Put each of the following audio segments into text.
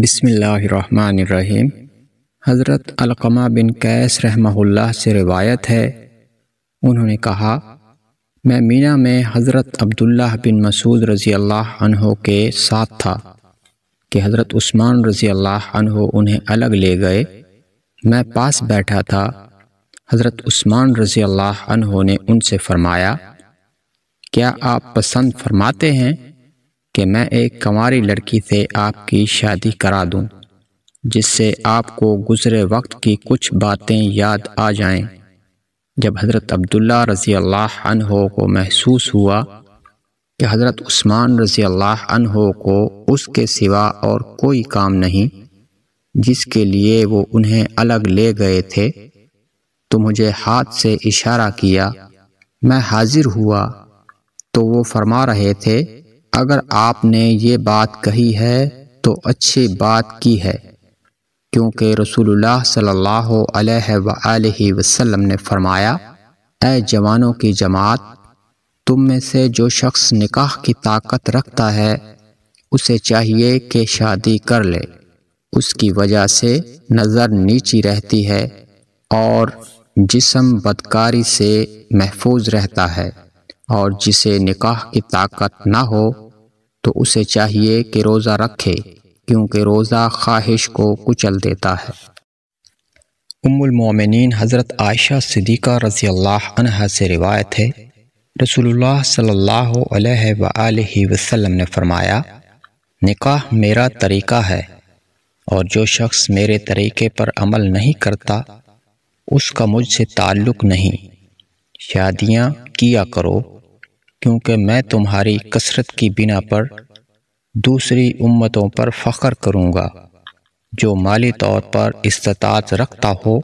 बसमीम हज़रत अलकमा बिन कैस रहमहुल्लाह से रिवायत है उन्होंने कहा मैं मीना में हज़रत अब्दुल्लाह बिन मसूद रज़ी अल्लाह अनहो के साथ था कि हज़रत उस्मान रज़ी अल्लाह अनहो उन्हें अलग ले गए मैं पास बैठा था हज़रत उस्मान रज़ी अल्लाह अनहो ने उनसे फ़रमाया क्या आप पसंद फरमाते हैं कि मैं एक कंवारी लड़की से आपकी शादी करा दूं, जिससे आपको गुज़रे वक्त की कुछ बातें याद आ जाएं। जब हज़रत अब्दुल्ला रज़ी अल्लाह अनहो को महसूस हुआ कि हज़रत उस्मान रज़ी अल्लाह अनहो को उसके सिवा और कोई काम नहीं जिसके लिए वो उन्हें अलग ले गए थे तो मुझे हाथ से इशारा किया मैं हाजिर हुआ तो वो फरमा रहे थे अगर आपने ये बात कही है तो अच्छी बात की है क्योंकि रसूलुल्लाह सल्लल्लाहु अलैहि वसल्लम ने फरमाया ए जवानों की जमात तुम में से जो शख्स निकाह की ताकत रखता है उसे चाहिए कि शादी कर ले उसकी वजह से नज़र नीची रहती है और जिसम बदकारी से महफूज रहता है और जिसे निकाह की ताकत ना हो तो उसे चाहिए कि रोज़ा रखे क्योंकि रोज़ा ख्वाहिश को कुचल देता है उम्मिन हज़रत आयशा सिद्दीक़ा रज़ी अल्लाह से रिवायत है रसूलुल्लाह सल्लल्लाहु अलैहि वसल्लम ने फरमाया निकाह मेरा तरीका है और जो शख्स मेरे तरीके पर अमल नहीं करता उसका मुझसे ताल्लुक़ नहीं शादियाँ किया करो क्योंकि मैं तुम्हारी कसरत की बिना पर दूसरी उम्मतों पर फ़ख्र करूँगा जो माली तौर पर इस्तात रखता हो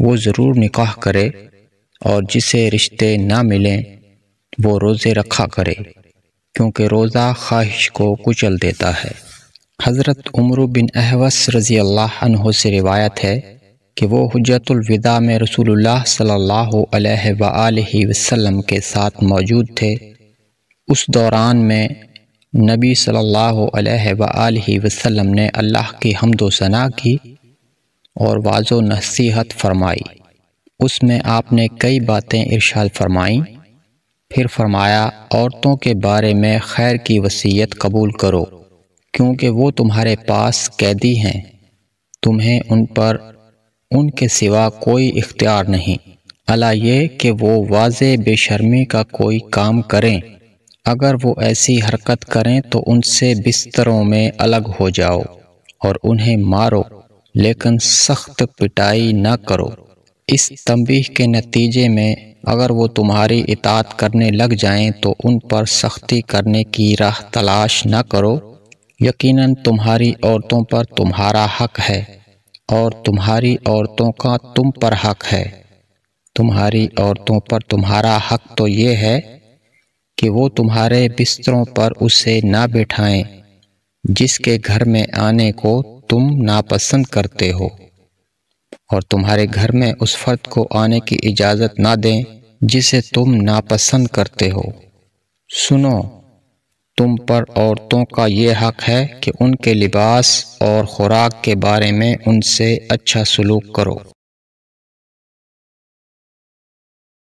वो ज़रूर निकाह करे और जिसे रिश्ते ना मिलें वो रोज़े रखा करे क्योंकि रोज़ा ख्वाहिश को कुचल देता है हज़रत उमर बिन अहवस रज़ी अल्लाह से रिवायत है कि वो हजतुलविदा में रसूल सल्ला वसम के साथ मौजूद थे उस दौरान में नबी सल्ला वसम ने अल्लाह की हमदोसना की और वाजो नसीहत फरमाई उसमें आपने कई बातें इरशाद फरमाईं फिर फरमाया औरतों के बारे में खैर की वसीयत कबूल करो क्योंकि वो तुम्हारे पास कैदी हैं तुम्हें उन पर उनके सिवा कोई इख्तियार नहीं अला ये कि वो वाज बेशर्मी का कोई काम करें अगर वो ऐसी हरकत करें तो उनसे बिस्तरों में अलग हो जाओ और उन्हें मारो लेकिन सख्त पिटाई न करो इस तंबीह के नतीजे में अगर वो तुम्हारी इतात करने लग जाएं तो उन पर सख्ती करने की राह तलाश न करो यकीनन तुम्हारी औरतों पर तुम्हारा हक है और तुम्हारी औरतों का तुम पर हक है तुम्हारी औरतों पर तुम्हारा हक तो ये है कि वो तुम्हारे बिस्तरों पर उसे ना बिठाएं जिसके घर में आने को तुम नापसंद करते हो और तुम्हारे घर में उस फर्द को आने की इजाज़त ना दें जिसे तुम नापसंद करते हो सुनो तुम पर औरतों का ये हक है कि उनके लिबास और ख़ुराक के बारे में उनसे अच्छा सलूक करो